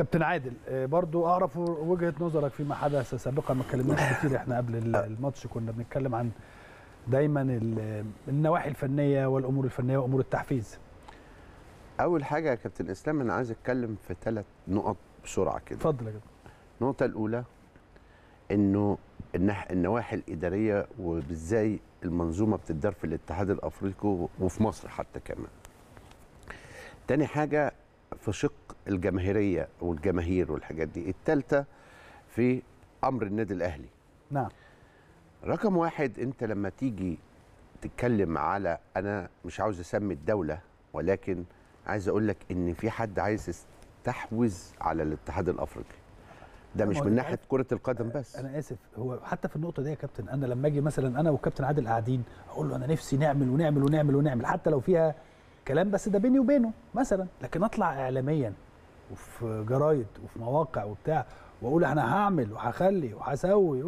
كابتن عادل آه، برضو اعرف وجهه نظرك فيما حدث سابقا ما اتكلمناش كتير احنا قبل الماتش كنا بنتكلم عن دايما النواحي الفنيه والامور الفنيه وامور التحفيز اول حاجه يا كابتن اسلام انا عايز اتكلم في ثلاث نقط بسرعه كده اتفضل يا كابتن النقطه الاولى انه النواحي الاداريه وازاي المنظومه بتدار في الاتحاد الافريقي وفي مصر حتى كمان تاني حاجه في شق الجماهيريه والجماهير والحاجات دي الثالثه في امر النادي الاهلي نعم رقم واحد انت لما تيجي تتكلم على انا مش عاوز اسمي الدوله ولكن عايز اقول لك ان في حد عايز يستحوذ على الاتحاد الافريقي ده مش من ناحيه كره القدم بس انا اسف هو حتى في النقطه دي يا كابتن انا لما اجي مثلا انا والكابتن عادل قاعدين اقول له انا نفسي نعمل ونعمل ونعمل ونعمل حتى لو فيها كلام بس ده بيني وبينه مثلا لكن اطلع اعلاميا وفي جرايد وفي مواقع وبتاع واقول انا هعمل وهخلي وهسوي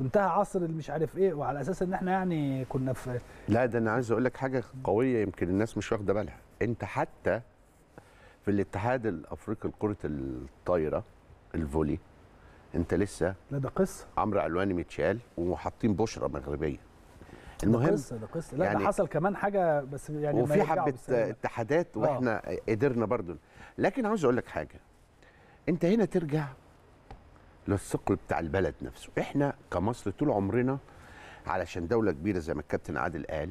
وانتهى عصر مش عارف ايه وعلى اساس ان احنا يعني كنا في لا ده انا عايز اقول لك حاجه قويه يمكن الناس مش واخده بالها انت حتى في الاتحاد الافريقي لكره الطايره الفولي انت لسه لا ده قصه عمرو علواني متشال وحاطين بشرى مغربيه المهم ده قصه ده قصه لا يعني ده حصل كمان حاجه بس يعني وفي حبه اتحادات آه. واحنا آه. قدرنا برضو لكن عاوز اقول لك حاجه انت هنا ترجع للثقل بتاع البلد نفسه احنا كمصر طول عمرنا علشان دوله كبيره زي ما الكابتن عادل قال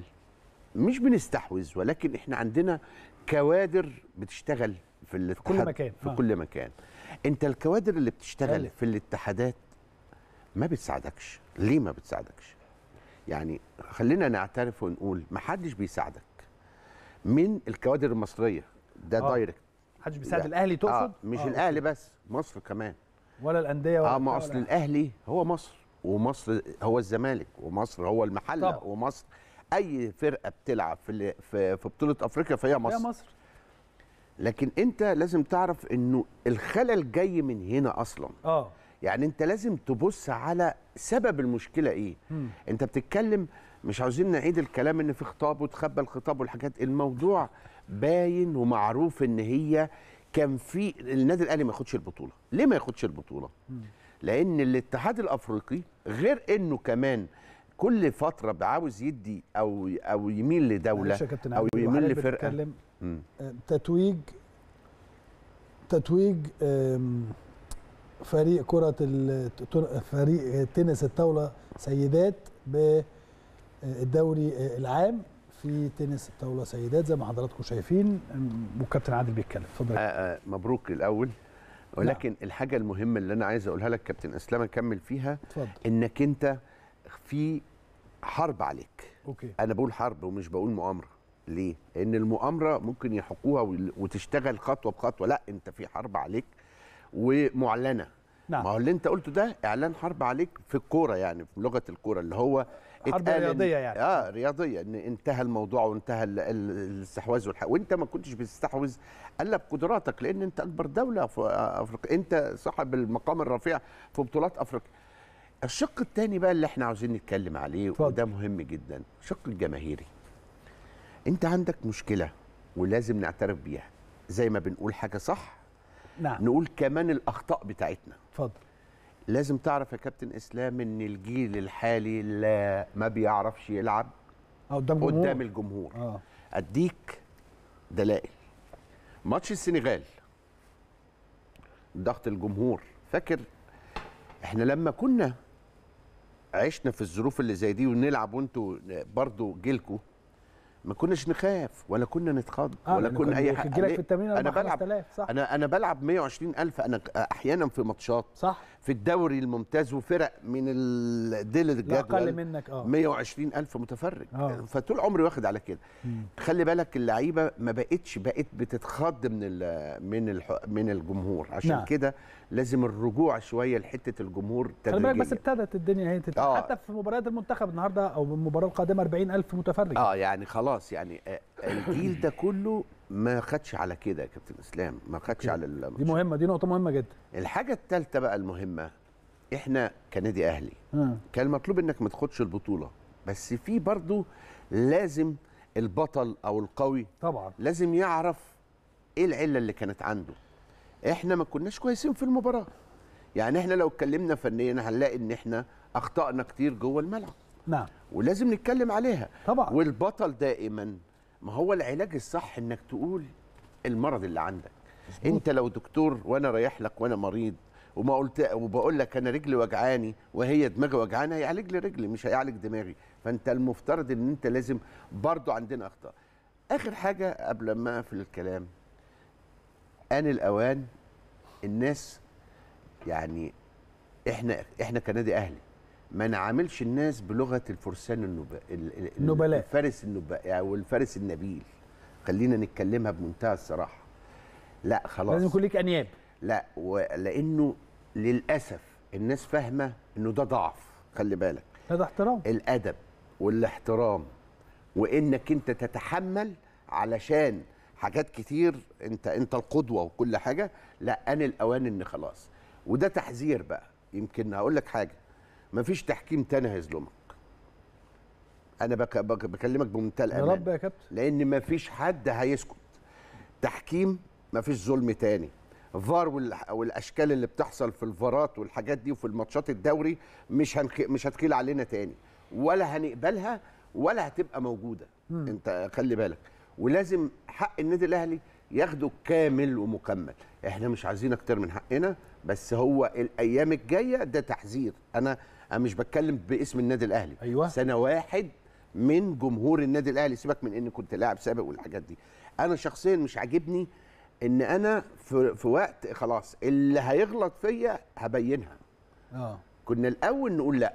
مش بنستحوذ ولكن احنا عندنا كوادر بتشتغل في الاتحاد في كل مكان في آه. كل مكان انت الكوادر اللي بتشتغل في الاتحادات ما بتساعدكش ليه ما بتساعدكش يعني خلينا نعترف ونقول ما حدش بيساعدك من الكوادر المصريه ده دايركت آه. محدش بيساعد الاهلي تقصد آه مش آه. الاهلي بس مصر كمان ولا الانديه ولا اه ما اصل الاهلي هو مصر ومصر هو الزمالك ومصر هو المحله طبعا. ومصر اي فرقه بتلعب في في, في بطوله افريقيا فهي مصر هي مصر لكن انت لازم تعرف انه الخلل جاي من هنا اصلا اه يعني انت لازم تبص على سبب المشكله ايه مم. انت بتتكلم مش عاوزين نعيد الكلام ان في خطاب وتخبى الخطاب والحاجات الموضوع باين ومعروف ان هي كان في النادي الاهلي ما ياخدش البطوله ليه ما ياخدش البطوله مم. لان الاتحاد الافريقي غير انه كمان كل فتره بعاوز يدي او او يميل لدوله او يميل لفرقه تتويج تتويج فريق كرة فريق تنس الطاولة سيدات بالدوري العام في تنس الطاولة سيدات زي ما حضراتكم شايفين والكابتن عادل بيتكلم اتفضل آه، آه، مبروك الأول ولكن لا. نعم. الحاجة المهمة اللي أنا عايز أقولها لك كابتن إسلام أكمل فيها اتفضل. إنك أنت في حرب عليك أوكي. أنا بقول حرب ومش بقول مؤامرة ليه؟ لأن المؤامرة ممكن يحقوها وتشتغل خطوة بخطوة لا أنت في حرب عليك ومعلنه نعم ما هو اللي انت قلته ده اعلان حرب عليك في الكوره يعني في لغه الكوره اللي هو حرب رياضيه يعني اه رياضيه ان انتهى الموضوع وانتهى الاستحواذ والحق وانت ما كنتش بتستحوذ الا بقدراتك لان انت اكبر دوله في افريقيا انت صاحب المقام الرفيع في بطولات افريقيا الشق الثاني بقى اللي احنا عاوزين نتكلم عليه فضل. وده مهم جدا الشق الجماهيري انت عندك مشكله ولازم نعترف بيها زي ما بنقول حاجه صح نعم. نقول كمان الاخطاء بتاعتنا اتفضل لازم تعرف يا كابتن اسلام ان الجيل الحالي لا ما بيعرفش يلعب قدام الجمهور قدام الجمهور آه. اديك دلائل ماتش السنغال ضغط الجمهور فاكر احنا لما كنا عشنا في الظروف اللي زي دي ونلعب وانتوا برضو جيلكم ما كناش نخاف ولا كنا نتخض آه ولا كنا اي حاجه انا بلعب صح انا انا بلعب 120000 انا احيانا في ماتشات صح في الدوري الممتاز وفرق من الديل الجدول اقل منك اه 120 الف متفرج أوه. فطول عمري واخد على كده مم. خلي بالك اللعيبه ما بقتش بقت بتتخض من الـ من الـ من الجمهور عشان نعم. كده لازم الرجوع شويه لحته الجمهور تدريجيا خلي بالك بس ابتدت الدنيا هي آه. حتى في مباريات المنتخب النهارده او المباراه القادمه 40 الف متفرج اه يعني خلاص يعني آه، الجيل ده كله ما خدش على كده يا كابتن اسلام ما خدش على دي مهمه دي نقطه مهمه جدا الحاجه الثالثه بقى المهمه احنا كنادي اهلي م. كان مطلوب انك ما تاخدش البطوله بس في برضو لازم البطل او القوي طبعا لازم يعرف ايه العله اللي كانت عنده احنا ما كناش كويسين في المباراه يعني احنا لو اتكلمنا فنيا هنلاقي ان احنا اخطانا كتير جوه الملعب نعم ولازم نتكلم عليها طبعا والبطل دائما ما هو العلاج الصح انك تقول المرض اللي عندك مزبوط. انت لو دكتور وانا رايح لك وانا مريض وما قلت وبقول لك انا رجلي وجعاني وهي دماغي وجعانه هيعالج لي رجلي مش هيعالج دماغي فانت المفترض ان انت لازم برضو عندنا اخطاء اخر حاجه قبل ما اقفل الكلام ان الاوان الناس يعني احنا احنا كنادي اهلي ما نعاملش الناس بلغه الفرسان النبلاء النبلاء الفارس النب... او الفارس النبيل خلينا نتكلمها بمنتهى الصراحه لا خلاص لازم يكون ليك انياب لا لانه للاسف الناس فاهمه انه ده ضعف خلي بالك ده احترام الادب والاحترام وانك انت تتحمل علشان حاجات كتير انت انت القدوه وكل حاجه لا انا الاوان ان خلاص وده تحذير بقى يمكن هقول لك حاجه مفيش تحكيم تاني هيظلمك انا بك بك بكلمك بمنتهى الامانه يا رب يا كابتن لان مفيش حد هيسكت تحكيم مفيش ظلم تاني فار والاشكال اللي بتحصل في الفارات والحاجات دي وفي الماتشات الدوري مش هنك... مش هتقيل علينا تاني ولا هنقبلها ولا هتبقى موجوده مم. انت خلي بالك ولازم حق النادي الاهلي ياخده كامل ومكمل احنا مش عايزين اكتر من حقنا بس هو الايام الجايه ده تحذير انا انا مش بتكلم باسم النادي الاهلي أيوة. سنه واحد من جمهور النادي الاهلي سيبك من ان كنت لاعب سابق والحاجات دي انا شخصيا مش عاجبني ان انا في, في وقت خلاص اللي هيغلط فيا هبينها اه كنا الاول نقول لا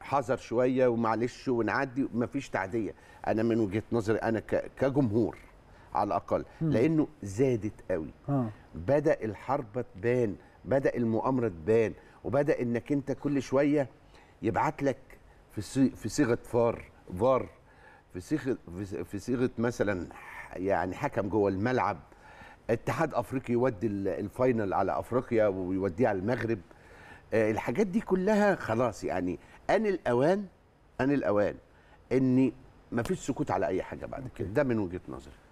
حذر شويه ومعلش ونعدي مفيش تعديه انا من وجهه نظري انا كجمهور على الاقل لانه زادت قوي آه. بدا الحرب تبان بدا المؤامره تبان وبدا انك انت كل شويه يبعت لك في في صيغه فار فار في صيغه في صيغه مثلا يعني حكم جوه الملعب اتحاد أفريقي يودي الفاينل على افريقيا ويوديه على المغرب آه، الحاجات دي كلها خلاص يعني ان الاوان ان الاوان ان مفيش سكوت على اي حاجه بعد كده ده من وجهه نظري